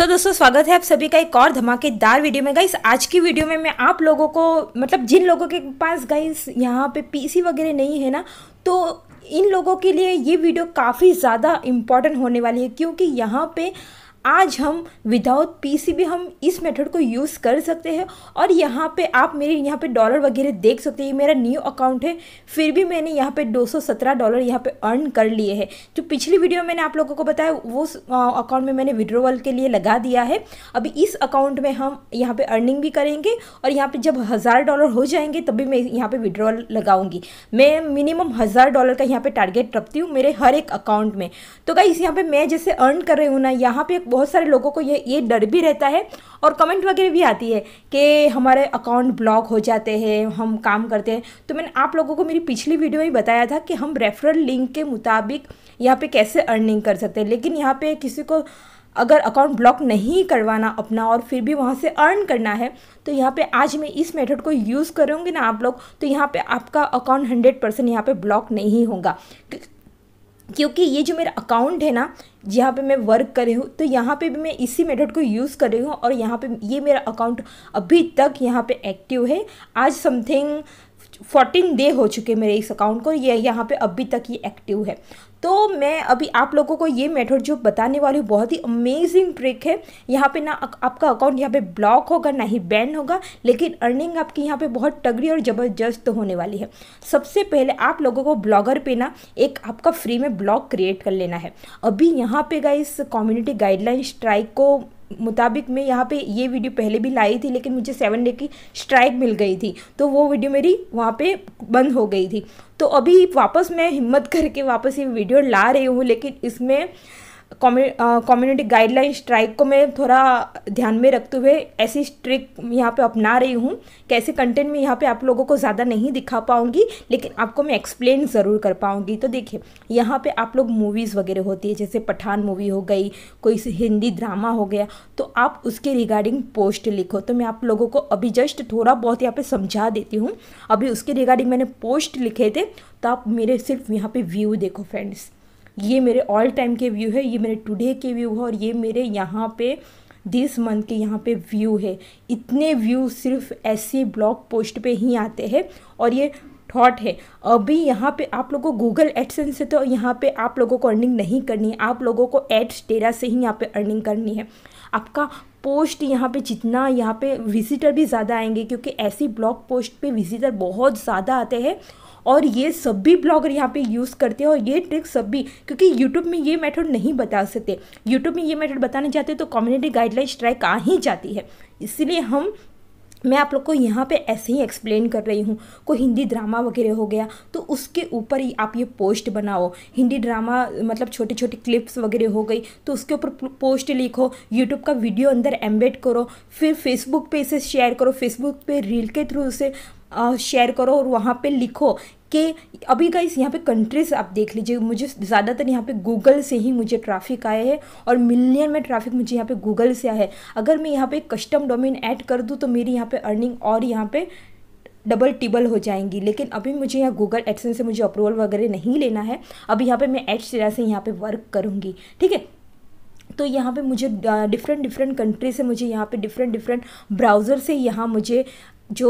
सो so, दोस्तों स्वागत है आप सभी का एक और धमाकेदार वीडियो में गाइस आज की वीडियो में मैं आप लोगों को मतलब जिन लोगों के पास गाइस यहाँ पे पीसी वगैरह नहीं है ना तो इन लोगों के लिए ये वीडियो काफ़ी ज़्यादा इम्पॉर्टेंट होने वाली है क्योंकि यहाँ पे आज हम विदाउट पीसीबी हम इस मेथड को यूज़ कर सकते हैं और यहाँ पे आप मेरे यहाँ पे डॉलर वगैरह देख सकते हैं ये मेरा न्यू अकाउंट है फिर भी मैंने यहाँ पे 217 डॉलर यहाँ पे अर्न कर लिए हैं जो पिछली वीडियो मैंने आप लोगों को बताया वो अकाउंट में मैंने विड्रोवल के लिए लगा दिया है अभी इस अकाउंट में हम यहाँ पर अर्निंग भी करेंगे और यहाँ पर जब हज़ार डॉलर हो जाएंगे तभी मैं यहाँ पर विड्रोवल लगाऊंगी मैं मिनिमम हज़ार डॉलर का यहाँ पर टारगेट रखती हूँ मेरे हर एक अकाउंट में तो इस यहाँ पर मैं जैसे अर्न कर रही हूँ ना यहाँ पर बहुत सारे लोगों को ये ये डर भी रहता है और कमेंट वगैरह भी आती है कि हमारे अकाउंट ब्लॉक हो जाते हैं हम काम करते हैं तो मैंने आप लोगों को मेरी पिछली वीडियो में बताया था कि हम रेफरल लिंक के मुताबिक यहाँ पर कैसे अर्निंग कर सकते हैं लेकिन यहाँ पर किसी को अगर अकाउंट ब्लॉक नहीं करवाना अपना और फिर भी वहाँ से अर्न करना है तो यहाँ पे आज मैं इस मेथड को यूज़ करूँगी ना आप लोग तो यहाँ पे आपका अकाउंट 100 परसेंट यहाँ पर ब्लॉक नहीं होगा क्योंकि ये जो मेरा अकाउंट है ना जहाँ पे मैं वर्क कर रही हूँ तो यहाँ पे भी मैं इसी मेथड को यूज़ कर रही हूँ और यहाँ पे ये मेरा अकाउंट अभी तक यहाँ पे एक्टिव है आज समथिंग फोर्टीन डे हो चुके मेरे इस अकाउंट को ये यहाँ पे अभी तक ये एक्टिव है तो मैं अभी आप लोगों को ये मेथड जो बताने वाली हूँ बहुत ही अमेजिंग ट्रिक है यहाँ पे ना आपका अकाउंट यहाँ पे ब्लॉक होगा ना ही बैन होगा लेकिन अर्निंग आपकी यहाँ पे बहुत तगड़ी और ज़बरदस्त होने वाली है सबसे पहले आप लोगों को ब्लॉगर पे ना एक आपका फ्री में ब्लॉग क्रिएट कर लेना है अभी यहाँ पे गाइस कम्युनिटी गाइडलाइन स्ट्राइक को मुताबिक मैं यहाँ पे ये वीडियो पहले भी लाई थी लेकिन मुझे सेवन डे की स्ट्राइक मिल गई थी तो वो वीडियो मेरी वहाँ पे बंद हो गई थी तो अभी वापस मैं हिम्मत करके वापस ये वीडियो ला रही हूँ लेकिन इसमें कम्युनिटी गाइडलाइन स्ट्राइक को मैं थोड़ा ध्यान में रखते हुए ऐसी स्ट्रिक यहाँ पे अपना रही हूँ कैसे कंटेंट में यहाँ पे आप लोगों को ज़्यादा नहीं दिखा पाऊँगी लेकिन आपको मैं एक्सप्लेन ज़रूर कर पाऊँगी तो देखिए यहाँ पे आप लोग मूवीज़ वगैरह होती है जैसे पठान मूवी हो गई कोई हिंदी ड्रामा हो गया तो आप उसके रिगार्डिंग पोस्ट लिखो तो मैं आप लोगों को अभी जस्ट थोड़ा बहुत यहाँ पर समझा देती हूँ अभी उसके रिगार्डिंग मैंने पोस्ट लिखे थे तो आप मेरे सिर्फ यहाँ पर व्यू देखो फ्रेंड्स ये मेरे ऑल टाइम के व्यू है ये मेरे टुडे के व्यू है और ये मेरे यहाँ पे दिस मंथ के यहाँ पे व्यू है इतने व्यू सिर्फ ऐसे ब्लॉग पोस्ट पे ही आते हैं और ये थॉट है अभी यहाँ पे आप लोगों को गूगल एडसेंस से तो यहाँ पे आप लोगों को अर्निंग नहीं करनी है आप लोगों को एड्स डेरा से ही यहाँ पे अर्निंग करनी है आपका पोस्ट यहाँ पे जितना यहाँ पे विजिटर भी ज़्यादा आएंगे क्योंकि ऐसी ब्लॉग पोस्ट पे विजिटर बहुत ज़्यादा आते हैं और ये सभी ब्लॉगर यहाँ पे यूज़ करते हैं और ये ट्रिक सभी क्योंकि यूट्यूब में ये मेथड नहीं बता सकते यूट्यूब में ये मेथड बताने जाते तो कम्युनिटी गाइडलाइंस ट्राई आ ही जाती है इसलिए हम मैं आप लोग को यहाँ पे ऐसे ही एक्सप्लेन कर रही हूँ कोई हिंदी ड्रामा वगैरह हो गया तो उसके ऊपर ही आप ये पोस्ट बनाओ हिंदी ड्रामा मतलब छोटी छोटी क्लिप्स वगैरह हो गई तो उसके ऊपर पोस्ट लिखो यूट्यूब का वीडियो अंदर एम्बेड करो फिर फेसबुक पे इसे शेयर करो फेसबुक पे रील के थ्रू उसे शेयर करो और वहाँ पे लिखो कि अभी का इस यहाँ पर कंट्रीज़ आप देख लीजिए मुझे ज़्यादातर यहाँ पे गूगल से ही मुझे ट्रैफिक आया है और मिलियन में ट्रैफिक मुझे यहाँ पे गूगल से आया है अगर मैं यहाँ पे कस्टम डोमेन ऐड कर दूँ तो मेरी यहाँ पे अर्निंग और यहाँ पे डबल टिबल हो जाएंगी लेकिन अभी मुझे यहाँ गूगल एडसेंस से मुझे अप्रूवल वगैरह नहीं लेना है अभी यहाँ पे मैं एड्स से यहाँ पे वर्क करूँगी ठीक है तो यहाँ पे मुझे डिफरेंट डिफरेंट कंट्री से मुझे यहाँ पे डिफरेंट डिफरेंट ब्राउज़र से यहाँ मुझे जो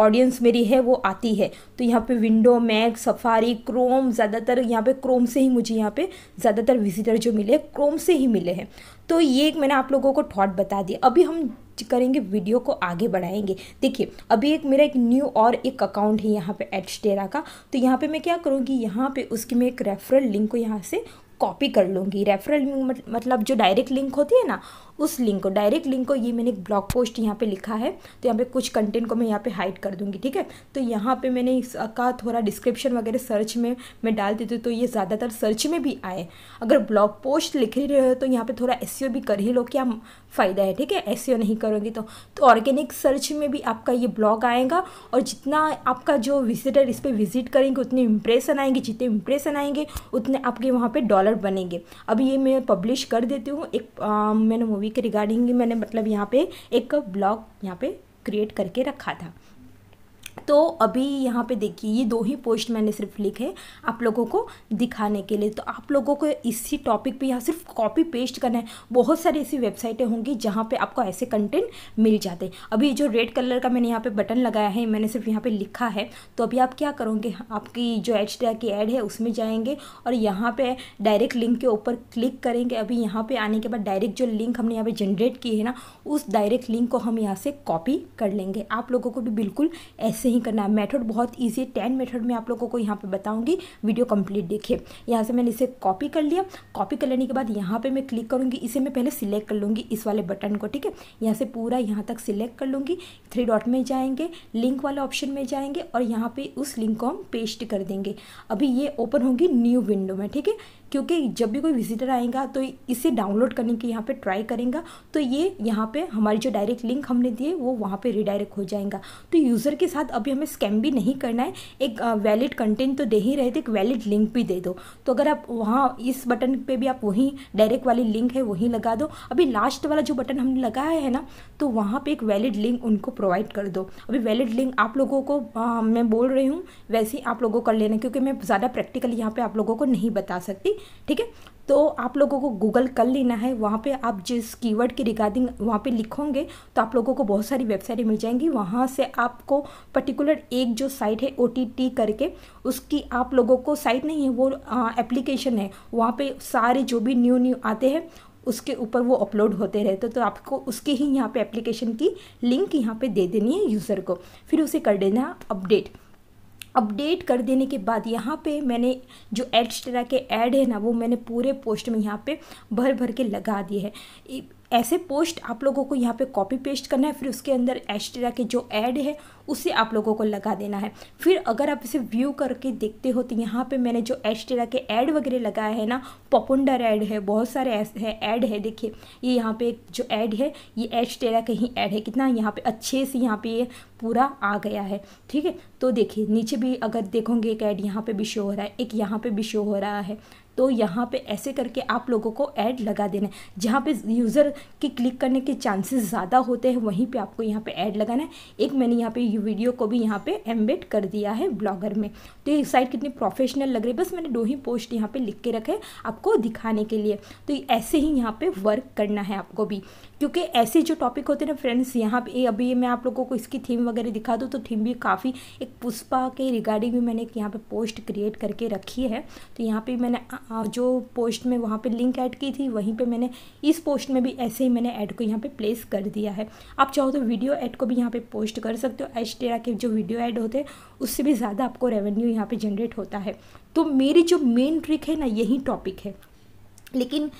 ऑडियंस मेरी है वो आती है तो यहाँ पे विंडो मैक सफारी क्रोम ज़्यादातर यहाँ पे क्रोम से ही मुझे यहाँ पे ज़्यादातर विजिटर जो मिले क्रोम से ही मिले हैं तो ये एक मैंने आप लोगों को थॉट बता दिया अभी हम करेंगे वीडियो को आगे बढ़ाएंगे देखिए अभी एक मेरा एक न्यू और एक अकाउंट है यहाँ पे एडस्टेरा का तो यहाँ पे मैं क्या करूँगी यहाँ पे उसकी मैं एक रेफरल लिंक को यहाँ से कॉपी कर लूँगी रेफरल मतलब जो डायरेक्ट लिंक होती है ना उस लिंक को डायरेक्ट लिंक को ये मैंने एक ब्लॉग पोस्ट यहाँ पे लिखा है तो यहाँ पे कुछ कंटेंट को मैं यहाँ पे हाइड कर दूँगी ठीक है तो यहाँ पे मैंने इसका थोड़ा डिस्क्रिप्शन वगैरह सर्च में मैं डाल देती हूँ तो ये ज़्यादातर सर्च में भी आए अगर ब्लॉग पोस्ट लिख ही रहे हो तो यहाँ पर थोड़ा एस e भी कर ही लो क्या फ़ायदा है ठीक है एस e नहीं करोगे तो ऑर्गेनिक तो सर्च में भी आपका ये ब्लॉग आएगा और जितना आपका जो विजिटर इस पर विजिट करेंगे उतने इम्प्रेशन आएंगे जितने इम्प्रेशन आएंगे उतने आपके वहाँ पर डॉलर बनेंगे अभी ये मैं पब्लिश कर देती हूँ एक मैंने मूवी मूवी के रिगार्डिंग ही मैंने मतलब यहाँ पे एक ब्लॉग यहाँ पे क्रिएट करके रखा था तो अभी यहाँ पे देखिए ये दो ही पोस्ट मैंने सिर्फ लिखे आप लोगों को दिखाने के लिए तो आप लोगों को इसी टॉपिक पे यहाँ सिर्फ कॉपी पेस्ट करना है बहुत सारी ऐसी वेबसाइटें होंगी जहाँ पे आपको ऐसे कंटेंट मिल जाते हैं अभी जो रेड कलर का मैंने यहाँ पे बटन लगाया है मैंने सिर्फ यहाँ पर लिखा है तो अभी आप क्या करोगे आपकी जो एच की एड है उसमें जाएंगे और यहाँ पर डायरेक्ट लिंक के ऊपर क्लिक करेंगे अभी यहाँ पर आने के बाद डायरेक्ट जो लिंक हमने यहाँ पर जनरेट की है ना उस डायरेक्ट लिंक को हम यहाँ से कॉपी कर लेंगे आप लोगों को भी बिल्कुल ऐसे से ही करना है मेथड बहुत ईजी है टेन मेथड में आप लोगों को यहाँ पर बताऊँगी वीडियो कंप्लीट देखिए यहाँ से मैंने इसे कॉपी कर लिया कॉपी कर लेने के बाद यहाँ पर मैं क्लिक करूँगी इसे मैं पहले सिलेक्ट कर लूँगी इस वाले बटन को ठीक है यहाँ से पूरा यहाँ तक सिलेक्ट कर लूँगी थ्री डॉट में जाएंगे लिंक वाले ऑप्शन में जाएंगे और यहाँ पर उस लिंक को हम पेस्ट कर देंगे अभी ये ओपन होंगी न्यू विंडो में ठीक है क्योंकि जब भी कोई विजिटर आएगा तो इसे डाउनलोड करने की यहाँ पे ट्राई करेगा तो ये यहाँ पे हमारी जो डायरेक्ट लिंक हमने दिए वो वहाँ पे रिडायरेक्ट हो जाएगा तो यूज़र के साथ अभी हमें स्कैम भी नहीं करना है एक वैलिड कंटेंट तो दे ही रहे थे एक वैलिड लिंक भी दे दो तो अगर आप वहाँ इस बटन पर भी आप वहीं डायरेक्ट वाली लिंक है वहीं लगा दो अभी लास्ट वाला जो बटन हमने लगाया है ना तो वहाँ पर एक वैलिड लिंक उनको प्रोवाइड कर दो अभी वैलिड लिंक आप लोगों को मैं बोल रही हूँ वैसे ही आप लोगों को कर लेना क्योंकि मैं ज़्यादा प्रैक्टिकली यहाँ पर आप लोगों को नहीं बता सकती ठीक है तो आप लोगों को गूगल कर लेना है वहाँ पे आप जिस कीवर्ड के रिगार्डिंग वहाँ पे लिखोगे तो आप लोगों को बहुत सारी वेबसाइटें मिल जाएंगी वहाँ से आपको पर्टिकुलर एक जो साइट है ओ करके उसकी आप लोगों को साइट नहीं है वो एप्लीकेशन है वहाँ पे सारे जो भी न्यू न्यू आते हैं उसके ऊपर वो अपलोड होते रहते तो, तो आपको उसके ही यहाँ पे एप्लीकेशन की लिंक यहाँ पे दे देनी है यूज़र को फिर उसे कर देना अपडेट अपडेट कर देने के बाद यहाँ पे मैंने जो एड्स तरह के ऐड है ना वो मैंने पूरे पोस्ट में यहाँ पे भर भर के लगा दिए है ऐसे पोस्ट आप लोगों को यहाँ पे कॉपी पेस्ट करना है फिर उसके अंदर एस्ट्रा के जो ऐड है उसे आप लोगों को लगा देना है फिर अगर आप इसे व्यू करके देखते हो तो यहाँ पे मैंने जो एस्ट्रा के ऐड वगैरह लगाया है ना पॉपुंडर ऐड है बहुत सारे ऐसे है ऐड है देखिए ये यहाँ पे जो ऐड है ये एस्ट्रा का ही ऐड है कितना यहाँ पे अच्छे से यहाँ पे ये पूरा आ गया है ठीक है तो देखिए नीचे भी अगर देखोगे एक ऐड यहाँ पे भी शो हो रहा है एक यहाँ पर भी शो हो रहा है तो यहाँ पे ऐसे करके आप लोगों को ऐड लगा देना है जहाँ पे यूज़र के क्लिक करने के चांसेस ज़्यादा होते हैं वहीं पे आपको यहाँ पे ऐड लगाना है एक मैंने यहाँ पे वीडियो को भी यहाँ पे एम्बेड कर दिया है ब्लॉगर में तो ये साइट कितनी प्रोफेशनल लग रही है बस मैंने दो ही पोस्ट यहाँ पर लिख के रखे आपको दिखाने के लिए तो ऐसे ही यहाँ पर वर्क करना है आपको भी क्योंकि ऐसे जो टॉपिक होते हैं ना फ्रेंड्स यहाँ पे अभी मैं आप लोगों को इसकी थीम वगैरह दिखा दूँ तो थीम भी काफ़ी एक पुष्पा के रिगार्डिंग भी मैंने यहाँ पर पोस्ट क्रिएट करके रखी है तो यहाँ पर मैंने हाँ, जो पोस्ट में वहाँ पे लिंक ऐड की थी वहीं पे मैंने इस पोस्ट में भी ऐसे ही मैंने ऐड को यहाँ पे प्लेस कर दिया है आप चाहो तो वीडियो ऐड को भी यहाँ पे पोस्ट कर सकते हो एच टेरा के जो वीडियो ऐड होते हैं उससे भी ज़्यादा आपको रेवेन्यू यहाँ पर जनरेट होता है तो मेरी जो मेन ट्रिक है ना यही टॉपिक है लेकिन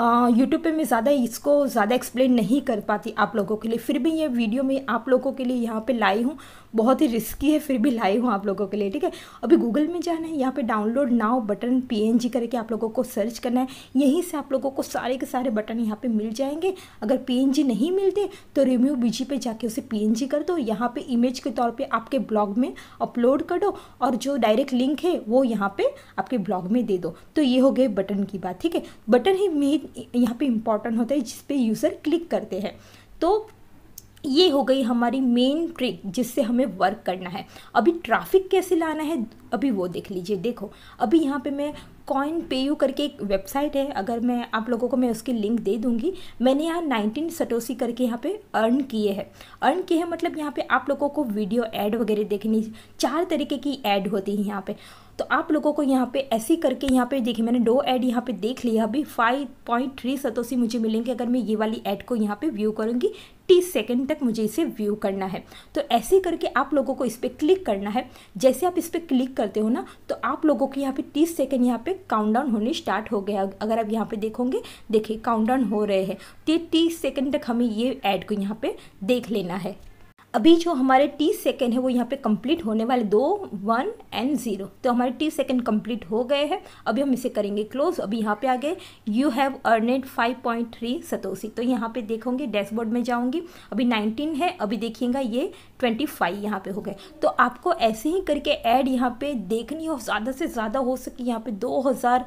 यूट्यूब पे मैं ज़्यादा इसको ज़्यादा एक्सप्लेन नहीं कर पाती आप लोगों के लिए फिर भी ये वीडियो मैं आप लोगों के लिए यहाँ पे लाई हूँ बहुत ही रिस्की है फिर भी लाई हूँ आप लोगों के लिए ठीक है अभी गूगल में जाना है यहाँ पे डाउनलोड नाउ बटन पीएनजी करके आप लोगों को सर्च करना है यहीं से आप लोगों को सारे के सारे बटन यहाँ पर मिल जाएंगे अगर पी नहीं मिलते तो रिम्यू बीजी पर जाके उसे पी कर दो यहाँ पर इमेज के तौर पर आपके ब्लॉग में अपलोड कर दो और जो डायरेक्ट लिंक है वो यहाँ पर आपके ब्लॉग में दे दो तो ये हो गए बटन की बात ठीक है बटन ही मेरी यहाँ पे इम्पॉर्टेंट होता है जिस पे यूज़र क्लिक करते हैं तो ये हो गई हमारी मेन ट्रिक जिससे हमें वर्क करना है अभी ट्रैफिक कैसे लाना है अभी वो देख लीजिए देखो अभी यहाँ पे मैं कॉइन पे यू करके एक वेबसाइट है अगर मैं आप लोगों को मैं उसकी लिंक दे दूंगी मैंने यहाँ नाइनटीन सटोसी करके यहाँ पे अर्न किए हैं अर्न किए हैं मतलब यहाँ पे आप लोगों को वीडियो एड वगैरह देखनी चार तरीके की एड होती है यहाँ पर तो आप लोगों को यहाँ पे ऐसी करके यहाँ पे देखिए मैंने दो ऐड यहाँ पे देख लिया अभी फाइव पॉइंट थ्री सतोसी मुझे मिलेंगे अगर मैं ये वाली ऐड को यहाँ पे व्यू करूँगी तीस सेकेंड तक मुझे इसे व्यू करना है तो ऐसे करके आप लोगों को इस पर क्लिक करना है जैसे आप इस पर क्लिक करते हो ना तो आप लोगों के यहाँ पे तीस सेकेंड यहाँ पे काउंटडाउन होने स्टार्ट हो गया अगर आप यहाँ पे देखोगे देखिए काउंटडाउन हो रहे हैं तो तीस सेकेंड तक हमें ये ऐड को यहाँ पे देख लेना है अभी जो हमारे टी सेकेंड है वो यहाँ पे कंप्लीट होने वाले दो वन एंड ज़ीरो तो हमारे टी सेकेंड कंप्लीट हो गए हैं अभी हम इसे करेंगे क्लोज अभी यहाँ पे आ गए you have earned five point three satoshi तो यहाँ पे देखोगे डैशबोर्ड में जाऊँगी अभी नाइनटीन है अभी देखिएगा ये ट्वेंटी फाइव यहाँ पे हो गए तो आपको ऐसे ही करके ऐड यहाँ पे देखनी हो ज़्यादा से ज़्यादा हो सके यहाँ पे दो हज़ार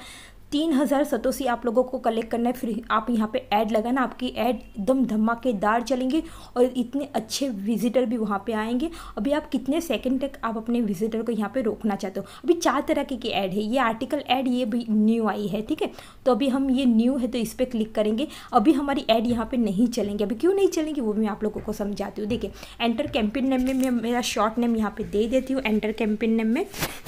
तीन हज़ार सतोसी आप लोगों को कलेक्ट करना है फिर आप यहाँ पे ऐड लगाना आपकी ऐड एकदम धमाकेदार चलेंगी और इतने अच्छे विजिटर भी वहाँ पे आएंगे अभी आप कितने सेकंड तक आप अपने विजिटर को यहाँ पे रोकना चाहते हो अभी चार तरह की, ऐड है ये आर्टिकल ऐड ये भी न्यू आई है ठीक है तो अभी हम ये न्यू है तो इस पर क्लिक करेंगे अभी हमारी ऐड यहाँ पर नहीं चलेंगे अभी क्यों नहीं चलेंगी वो मैं आप लोगों को समझाती हूँ देखिए एंटर कैंपेन नेम में मैं मेरा शॉर्ट नेम यहाँ पर दे देती हूँ एंटर कैंपेन नेम में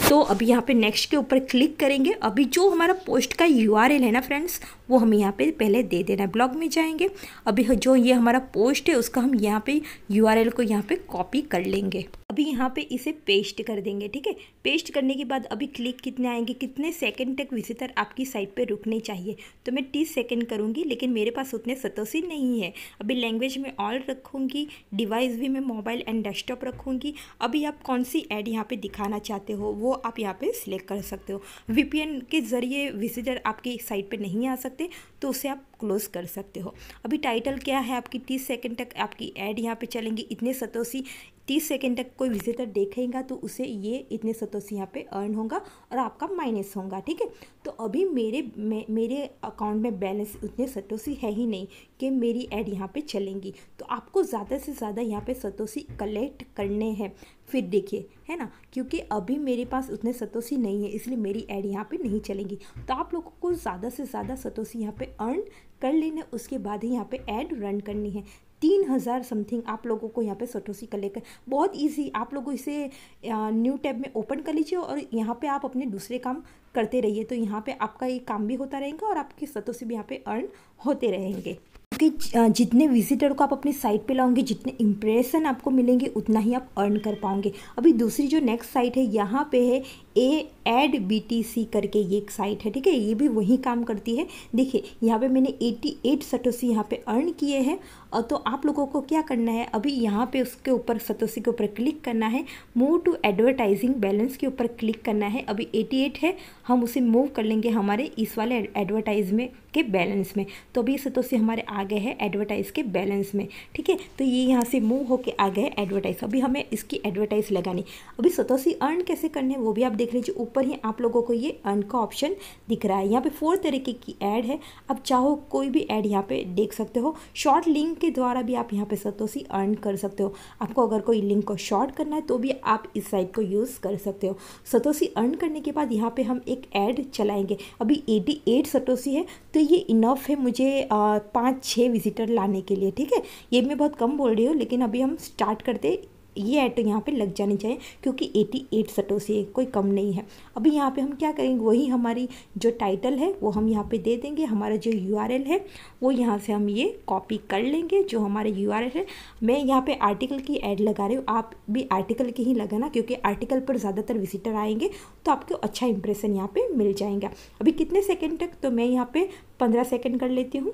तो अभी यहाँ पर नेक्स्ट के ऊपर क्लिक करेंगे अभी जो हमारा पोस्ट पोस्ट का यू है ना फ्रेंड्स वो हम यहाँ पे पहले दे देना है ब्लॉग में जाएंगे अभी जो ये हमारा पोस्ट है उसका हम यहाँ पे यू को यहाँ पे कॉपी कर लेंगे अभी यहाँ पे इसे पेस्ट कर देंगे ठीक है पेस्ट करने के बाद अभी क्लिक कितने आएंगे कितने सेकंड तक विजिटर आपकी साइट पे रुकने चाहिए तो मैं तीस सेकंड करूँगी लेकिन मेरे पास उतने सतोसी नहीं है अभी लैंग्वेज में ऑल रखूँगी डिवाइस भी मैं मोबाइल एंड डेस्कटॉप रखूँगी अभी आप कौन सी ऐड यहाँ पर दिखाना चाहते हो वो आप यहाँ पर सिलेक्ट कर सकते हो वी के ज़रिए विजिट कंसिडर आपके साइट पे नहीं आ सकते तो उसे आप क्लोज़ कर सकते हो अभी टाइटल क्या है आपकी तीस सेकेंड तक आपकी एड यहाँ पे चलेंगी इतने सतोसी तीस सेकेंड तक कोई विजिटर देखेगा तो उसे ये इतने सतोस यहाँ पे अर्न होगा और आपका माइनस होगा ठीक है तो अभी मेरे मे, मेरे अकाउंट में बैलेंस उतने सतोसी है ही नहीं कि मेरी ऐड यहाँ पे चलेंगी तो आपको ज़्यादा से ज़्यादा यहाँ पे सतोसी कलेक्ट करने हैं फिर देखिए है ना क्योंकि अभी मेरे पास उतने सतोसी नहीं है इसलिए मेरी ऐड यहाँ पे नहीं चलेंगी तो आप लोगों को ज़्यादा से ज़्यादा सतोसी यहाँ पे अर्न कर लेने उसके बाद ही यहाँ पर ऐड रन करनी है तीन हज़ार समथिंग आप लोगों को यहाँ पे सटोसी का लेकर बहुत इजी आप लोगों इसे न्यू टैब में ओपन कर लीजिए और यहाँ पे आप अपने दूसरे काम करते रहिए तो यहाँ पे आपका ये काम भी होता रहेगा और आपके सतोसी भी यहाँ पे अर्न होते रहेंगे क्योंकि जितने विजिटर को आप अपनी साइट पे लाओगे जितने इम्प्रेशन आपको मिलेंगे उतना ही आप अर्न कर पाओगे अभी दूसरी जो नेक्स्ट साइट है यहाँ पे है a add B T C करके ये एक साइट है ठीक है ये भी वही काम करती है देखिए यहाँ पे मैंने 88 एट सटोसी यहाँ पे अर्न किए हैं और तो आप लोगों को क्या करना है अभी यहाँ पे उसके ऊपर सतोसी के ऊपर क्लिक करना है मूव टू एडवर्टाइजिंग बैलेंस के ऊपर क्लिक करना है अभी 88 है हम उसे मूव कर लेंगे हमारे इस वाले एडवर्टाइज में के बैलेंस में तो अभी सतोसी हमारे आ गए हैं एडवर्टाइज के बैलेंस में ठीक है तो ये यहाँ से मूव होके आ गए एडवर्टाइज अभी हमें इसकी एडवर्टाइज लगानी अभी सतोसी अर्न कैसे करने वो भी आप देख देख लीजिए ऊपर ही आप लोगों को ये अर्न का ऑप्शन दिख रहा है यहाँ पे फोर तरीके की ऐड है आप चाहो कोई भी ऐड यहाँ पे देख सकते हो शॉर्ट लिंक के द्वारा भी आप यहाँ पे सतोसी अर्न कर सकते हो आपको अगर कोई लिंक को शॉर्ट करना है तो भी आप इस साइट को यूज़ कर सकते हो सतोसी अर्न करने के बाद यहाँ पर हम एक ऐड चलाएँगे अभी एटी सतोसी है तो ये इनफ है मुझे पाँच छः विजिटर लाने के लिए ठीक है ये मैं बहुत कम बोल रही हूँ लेकिन अभी हम स्टार्ट करते ये ऐटो तो यहाँ पे लग जानी चाहिए क्योंकि 88 सटों से कोई कम नहीं है अभी यहाँ पे हम क्या करेंगे वही हमारी जो टाइटल है वो हम यहाँ पे दे देंगे हमारा जो यू है वो यहाँ से हम ये कॉपी कर लेंगे जो हमारे यू है मैं यहाँ पे आर्टिकल की ऐड लगा रही हूँ आप भी आर्टिकल की ही लगाना क्योंकि आर्टिकल पर ज़्यादातर विजिटर आएंगे तो आपको अच्छा इंप्रेशन यहाँ पर मिल जाएगा अभी कितने सेकेंड तक तो मैं यहाँ पर पंद्रह सेकेंड कर लेती हूँ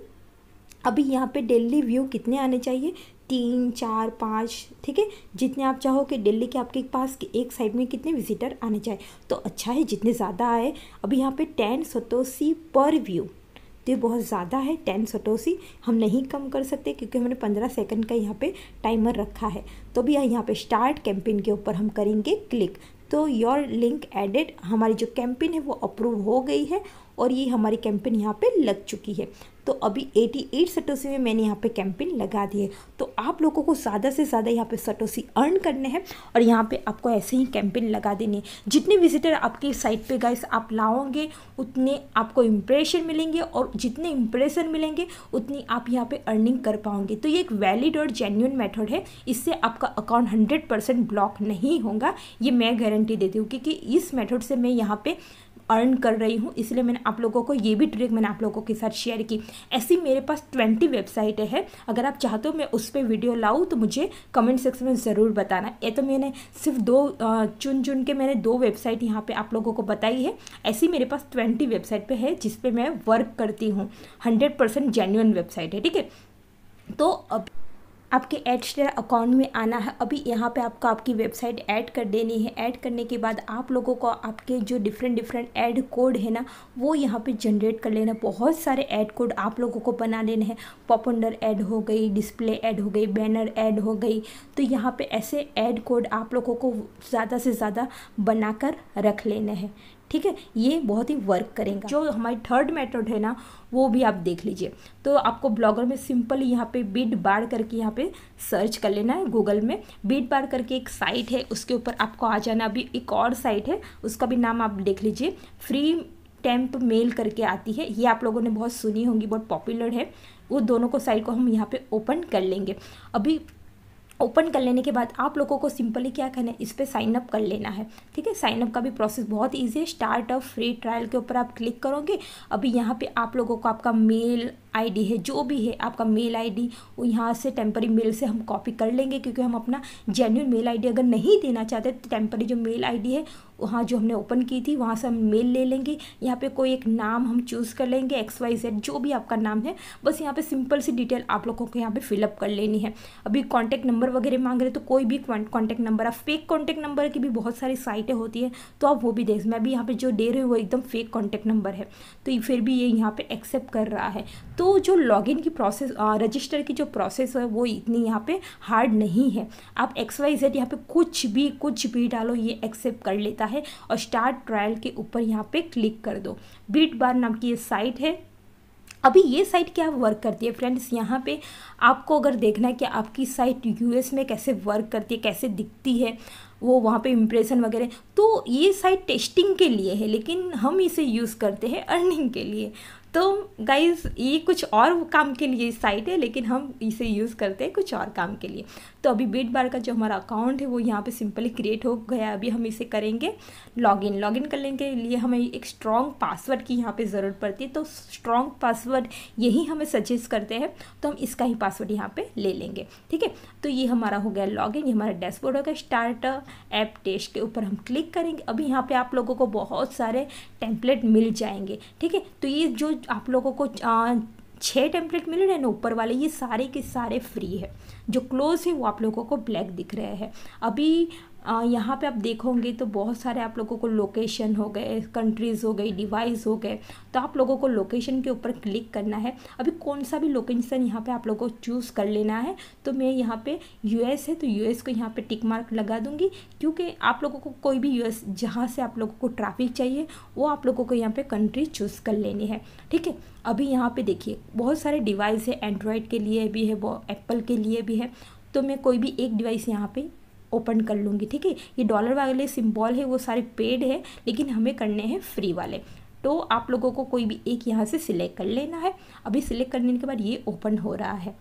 अभी यहाँ पे डेली व्यू कितने आने चाहिए तीन चार पाँच ठीक है जितने आप चाहो कि दिल्ली के आपके पास कि एक साइड में कितने विजिटर आने चाहिए तो अच्छा है जितने ज़्यादा आए अभी यहाँ पे टेन सतोसी पर व्यू तो ये बहुत ज़्यादा है टेन सतोसी हम नहीं कम कर सकते क्योंकि हमने पंद्रह सेकंड का यहाँ पे टाइमर रखा है तो भी यहाँ पे स्टार्ट कैंपेन के ऊपर हम करेंगे क्लिक तो योर लिंक एडेड हमारी जो कैंपेन है वो अप्रूव हो गई है और ये हमारी कैंपेन यहाँ पे लग चुकी है तो अभी 88 सटोसी में मैंने यहाँ पे कैंपेन लगा दी है तो आप लोगों को ज़्यादा से ज़्यादा यहाँ पे सटोसी अर्न करने हैं और यहाँ पे आपको ऐसे ही कैंपेन लगा देने जितने विजिटर आपकी साइट पे गाइस आप लाओगे उतने आपको इम्प्रेशन मिलेंगे और जितने इम्प्रेशन मिलेंगे उतनी आप यहाँ पर अर्निंग कर पाओगे तो ये एक वैलिड और जेन्यून मैथड है इससे आपका आपका अकाउंट हंड्रेड परसेंट ब्लॉक नहीं होगा ये मैं गारंटी देती हूँ क्योंकि इस मेथड से मैं यहाँ पे अर्न कर रही हूँ इसलिए मैंने आप लोगों को ये भी ट्रिक मैंने आप लोगों के साथ शेयर की ऐसी मेरे पास ट्वेंटी वेबसाइट है अगर आप चाहते हो मैं उस पर वीडियो लाऊँ तो मुझे कमेंट सेक्शन में ज़रूर बताना ये तो मैंने सिर्फ दो चुन चुन के मैंने दो वेबसाइट यहाँ पे आप लोगों को बताई है ऐसी मेरे पास ट्वेंटी वेबसाइट पर है जिसपे मैं वर्क करती हूँ हंड्रेड परसेंट वेबसाइट है ठीक है तो अब आपके एड्स अकाउंट में आना है अभी यहाँ पे आपको आपकी वेबसाइट ऐड कर देनी है ऐड करने के बाद आप लोगों को आपके जो डिफरेंट डिफरेंट ऐड कोड है ना वो यहाँ पे जनरेट कर लेना बहुत सारे ऐड कोड आप लोगों को बना लेने हैं पॉपुलर ऐड हो गई डिस्प्ले ऐड हो गई बैनर ऐड हो गई तो यहाँ पे ऐसे ऐड कोड आप लोगों को ज़्यादा से ज़्यादा बना रख लेने हैं ठीक है ये बहुत ही वर्क करेंगे जो हमारी थर्ड मेथड है ना वो भी आप देख लीजिए तो आपको ब्लॉगर में सिंपल यहाँ पे बिड बार करके यहाँ पे सर्च कर लेना है गूगल में बिड बाड़ करके एक साइट है उसके ऊपर आपको आ जाना अभी एक और साइट है उसका भी नाम आप देख लीजिए फ्री टेम्प मेल करके आती है ये आप लोगों ने बहुत सुनी होगी बहुत पॉपुलर है वो दोनों को साइड को हम यहाँ पे ओपन कर लेंगे अभी ओपन कर लेने के बाद आप लोगों को सिंपली क्या करना है इस पर साइन अप कर लेना है ठीक है साइन अप का भी प्रोसेस बहुत ईजी है स्टार्टअप फ्री ट्रायल के ऊपर आप क्लिक करोगे अभी यहाँ पे आप लोगों को आपका मेल आईडी है जो भी है आपका मेल आईडी वो यहाँ से टेम्परी मेल से हम कॉपी कर लेंगे क्योंकि हम अपना जेन्यून मेल आईडी अगर नहीं देना चाहते तो टेम्परी जो मेल आईडी है वहाँ जो हमने ओपन की थी वहाँ से हम मेल ले लेंगे यहाँ पे कोई एक नाम हम चूज़ कर लेंगे एक्स वाई जेड जो भी आपका नाम है बस यहाँ पे सिंपल सी डिटेल आप लोगों को यहाँ पे फिलअप कर लेनी है अभी कॉन्टैक्ट नंबर वगैरह मांग रहे तो कोई भी कॉन्टैक्ट नंबर आप फेक कॉन्टैक्ट नंबर की भी बहुत सारी साइटें होती है तो आप वो भी देख मैं भी यहाँ पर जो दे रहे हो वो एकदम फेक कॉन्टैक्ट नंबर है तो फिर भी ये यहाँ पर एक्सेप्ट कर रहा है तो तो जो लॉगिन की प्रोसेस रजिस्टर की जो प्रोसेस है वो इतनी यहाँ पे हार्ड नहीं है आप एक्स वाई जेड यहाँ पे कुछ भी कुछ भी डालो ये एक्सेप्ट कर लेता है और स्टार्ट ट्रायल के ऊपर यहाँ पे क्लिक कर दो बीट बार नाम की ये साइट है अभी ये साइट क्या वर्क करती है फ्रेंड्स यहाँ पे आपको अगर देखना है कि आपकी साइट यूएस में कैसे वर्क करती है कैसे दिखती है वो वहाँ पे इम्प्रेशन वगैरह तो ये साइट टेस्टिंग के लिए है लेकिन हम इसे यूज़ करते हैं अर्निंग के लिए तो गाइज ये कुछ और काम के लिए साइट है लेकिन हम इसे यूज़ करते हैं कुछ और काम के लिए तो अभी बीट बार का जो हमारा अकाउंट है वो यहाँ पे सिंपली क्रिएट हो गया अभी हम इसे करेंगे लॉगिन लॉगिन करने के लिए हमें एक स्ट्रॉन्ग पासवर्ड की यहाँ पे ज़रूरत पड़ती है तो स्ट्रॉन्ग पासवर्ड यही हमें सजेस्ट करते हैं तो हम इसका ही पासवर्ड यहाँ पर ले लेंगे ठीक है तो ये हमारा हो गया लॉगिन ये हमारा डैशबोर्ड हो गया स्टार्ट ऐप टेस्ट के ऊपर हम क्लिक करेंगे अभी यहाँ पर आप लोगों को बहुत सारे टेम्पलेट मिल जाएंगे ठीक है तो ये जो आप लोगों को छः टेम्पलेट मिल रहे हैं ना ऊपर वाले ये सारे के सारे फ्री है जो क्लोज है वो आप लोगों को ब्लैक दिख रहे हैं अभी यहाँ पे आप देखोगे तो बहुत सारे आप लोगों को लोकेशन हो गए कंट्रीज़ हो गई डिवाइस हो गए तो आप लोगों को लोकेशन के ऊपर क्लिक करना है अभी कौन सा भी लोकेशन यहाँ पे आप लोगों को चूज़ कर लेना है तो मैं यहाँ पे यूएस है तो यूएस को यहाँ पे टिक मार्क लगा दूँगी क्योंकि आप लोगों को कोई भी यूएस जहाँ से आप लोगों को ट्राफिक चाहिए वो आप लोगों को यहाँ पर कंट्री चूज़ कर लेनी है ठीक है अभी यहाँ पर देखिए बहुत सारे डिवाइस है एंड्रॉयड के लिए भी है वो एप्पल के लिए भी है तो मैं कोई भी एक डिवाइस यहाँ पे ओपन कर लूँगी ठीक है ये डॉलर वाले सिम्बॉल है वो सारे पेड है लेकिन हमें करने हैं फ्री वाले तो आप लोगों को कोई भी एक यहाँ से सिलेक्ट कर लेना है अभी सिलेक्ट करने के बाद ये ओपन हो रहा है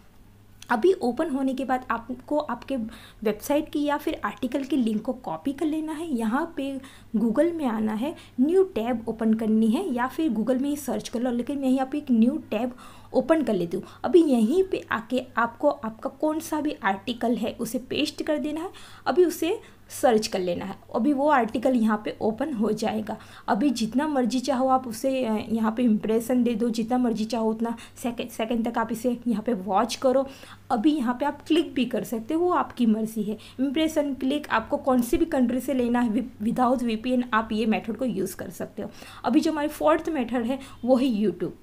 अभी ओपन होने के बाद आपको आपके वेबसाइट की या फिर आर्टिकल की लिंक को कॉपी कर लेना है यहाँ पे गूगल में आना है न्यू टैब ओपन करनी है या फिर गूगल में ही सर्च कर लो लेकिन मैं यहाँ पे एक न्यू टैब ओपन कर लेती हूँ अभी यहीं पे आके आपको आपका कौन सा भी आर्टिकल है उसे पेस्ट कर देना है अभी उसे सर्च कर लेना है अभी वो आर्टिकल यहाँ पे ओपन हो जाएगा अभी जितना मर्जी चाहो आप उसे यहाँ पे इम्प्रेशन दे दो जितना मर्जी चाहो उतना सेकंड सेकंड तक आप इसे यहाँ पे वॉच करो अभी यहाँ पे आप क्लिक भी कर सकते हो वो आपकी मर्जी है इम्प्रेशन क्लिक आपको कौन सी भी कंट्री से लेना है विदाउट वीपीएन आप ये मेथड को यूज़ कर सकते हो अभी जो हमारी फोर्थ मेथड है वो है यूट्यूब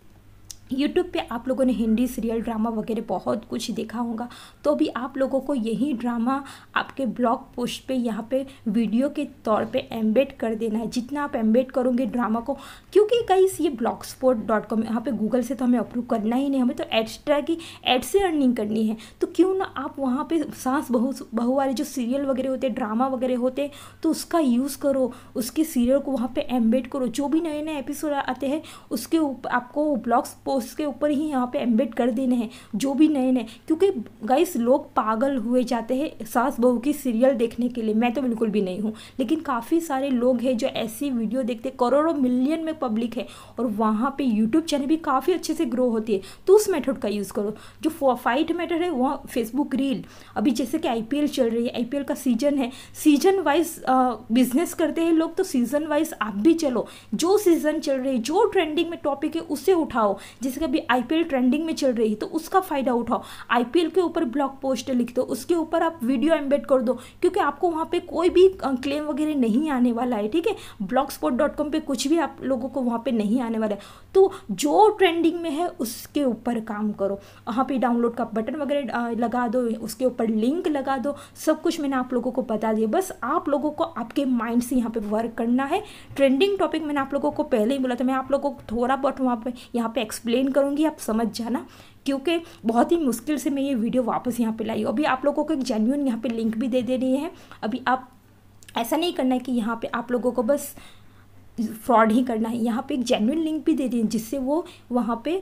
यूट्यूब पे आप लोगों ने हिंदी सीरियल ड्रामा वगैरह बहुत कुछ देखा होगा तो भी आप लोगों को यही ड्रामा आपके ब्लॉग पोस्ट पे यहाँ पे वीडियो के तौर पे एम्बेड कर देना है जितना आप एम्बेड करोगे ड्रामा को क्योंकि कई ये ब्लॉग स्पोर्ट डॉट कॉम यहाँ पर गूगल से तो हमें अप्रूव करना ही नहीं हमें तो एक्स्ट्रा की एड से अर्निंग करनी है तो क्यों ना आप वहाँ पर सांस बहु बहु वाले जो सीरियल वगैरह होते ड्रामा वगैरह होते तो उसका यूज़ करो उसके सीरियल को वहाँ पर एम्बेड करो जो भी नए नए एपिसोड आते हैं उसके आपको ब्लॉग्स पोस्ट उसके ऊपर ही यहाँ पे एम्बेड कर देने हैं जो भी नए नए क्योंकि गाइस लोग पागल हुए जाते हैं सास बहू की सीरियल देखने के लिए मैं तो बिल्कुल भी नहीं हूँ लेकिन काफ़ी सारे लोग हैं जो ऐसी वीडियो देखते करोड़ों मिलियन में पब्लिक है और वहाँ पर यूट्यूब चैनल भी काफ़ी अच्छे से ग्रो होती है तो उस मेथड का यूज़ करो जो फाइट मैटर है वह फेसबुक रील अभी जैसे कि आई चल रही है आई का सीजन है सीजन वाइज बिजनेस करते हैं लोग तो सीजन वाइज आप भी चलो जो सीजन चल रही है जो ट्रेंडिंग में टॉपिक है उसे उठाओ जैसे कभी आई ट्रेंडिंग में चल रही है तो उसका फ़ायदा उठाओ आई के ऊपर ब्लॉग पोस्ट लिख दो उसके ऊपर आप वीडियो एम्बेड कर दो क्योंकि आपको वहाँ पर कोई भी क्लेम वगैरह नहीं आने वाला है ठीक है ब्लॉग पे कुछ भी आप लोगों को वहाँ पर नहीं आने वाला है तो जो ट्रेंडिंग में है उसके ऊपर काम करो वहाँ पर डाउनलोड का बटन वगैरह लगा दो उसके ऊपर लिंक लगा दो सब कुछ मैंने आप लोगों को बता दिया बस आप लोगों को आपके माइंड से यहाँ पे वर्क करना है ट्रेंडिंग टॉपिक मैंने आप लोगों को पहले ही बोला था मैं आप लोगों को थोड़ा बहुत वहाँ पे यहाँ पे एक्सप्लेन एक्सप्लेन करूँगी आप समझ जाना क्योंकि बहुत ही मुश्किल से मैं ये वीडियो वापस यहाँ पे लाई अभी आप लोगों को एक जेन्यून यहाँ पे लिंक भी दे देनी है अभी आप ऐसा नहीं करना है कि यहाँ पे आप लोगों को बस फ्रॉड ही करना है यहाँ पे एक जेन्यून लिंक भी दे दें जिससे वो वहाँ पे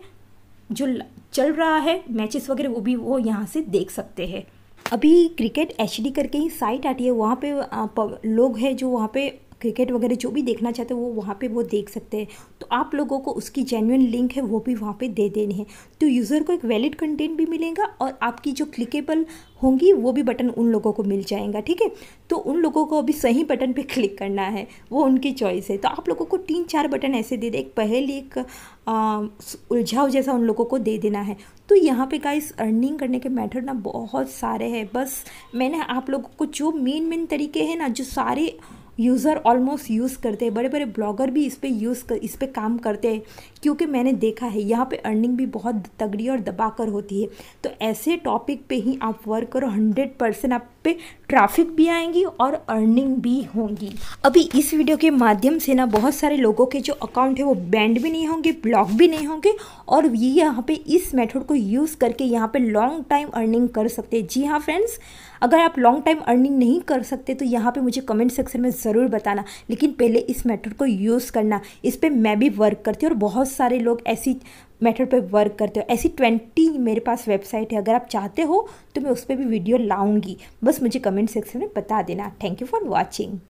जो चल रहा है मैचेस वगैरह वो भी वो यहाँ से देख सकते हैं अभी क्रिकेट एच करके ही साइट आती है वहाँ पे लोग हैं जो वहाँ पे क्रिकेट वगैरह जो भी देखना चाहते हो वो वहाँ पे वो देख सकते हैं तो आप लोगों को उसकी जेन्यून लिंक है वो भी वहाँ पे दे देनी है तो यूज़र को एक वैलिड कंटेंट भी मिलेगा और आपकी जो क्लिकेबल होंगी वो भी बटन उन लोगों को मिल जाएगा ठीक है तो उन लोगों को अभी सही बटन पे क्लिक करना है वो उनकी चॉइस है तो आप लोगों को तीन चार बटन ऐसे दे दे एक पहल एक उलझाव जैसा उन लोगों को दे देना है तो यहाँ पे गाइस अर्निंग करने के मेथड ना बहुत सारे हैं बस मैंने आप लोगों को जो मेन मेन तरीके हैं ना जो सारे यूज़र ऑलमोस्ट यूज़ करते हैं बड़े बड़े ब्लॉगर भी इस पर यूज़ कर इस पर काम करते हैं क्योंकि मैंने देखा है यहाँ पे अर्निंग भी बहुत तगड़ी और दबाकर होती है तो ऐसे टॉपिक पे ही आप वर्क करो हंड्रेड परसेंट आप पे ट्रैफिक भी आएंगी और अर्निंग भी होंगी अभी इस वीडियो के माध्यम से ना बहुत सारे लोगों के जो अकाउंट है वो बैंड भी नहीं होंगे ब्लॉक भी नहीं होंगे और ये यहाँ पे इस मेथड को यूज़ करके यहाँ पे लॉन्ग टाइम अर्निंग कर सकते हैं जी हाँ फ्रेंड्स अगर आप लॉन्ग टाइम अर्निंग नहीं कर सकते तो यहाँ पे मुझे कमेंट सेक्शन में ज़रूर बताना लेकिन पहले इस मेथड को यूज़ करना इस पर मैं भी वर्क करती हूँ और बहुत सारे लोग ऐसी मेथड पे वर्क करते हो ऐसी ट्वेंटी मेरे पास वेबसाइट है अगर आप चाहते हो तो मैं उस पर भी वीडियो लाऊंगी बस मुझे कमेंट सेक्शन में बता देना थैंक यू फॉर वॉचिंग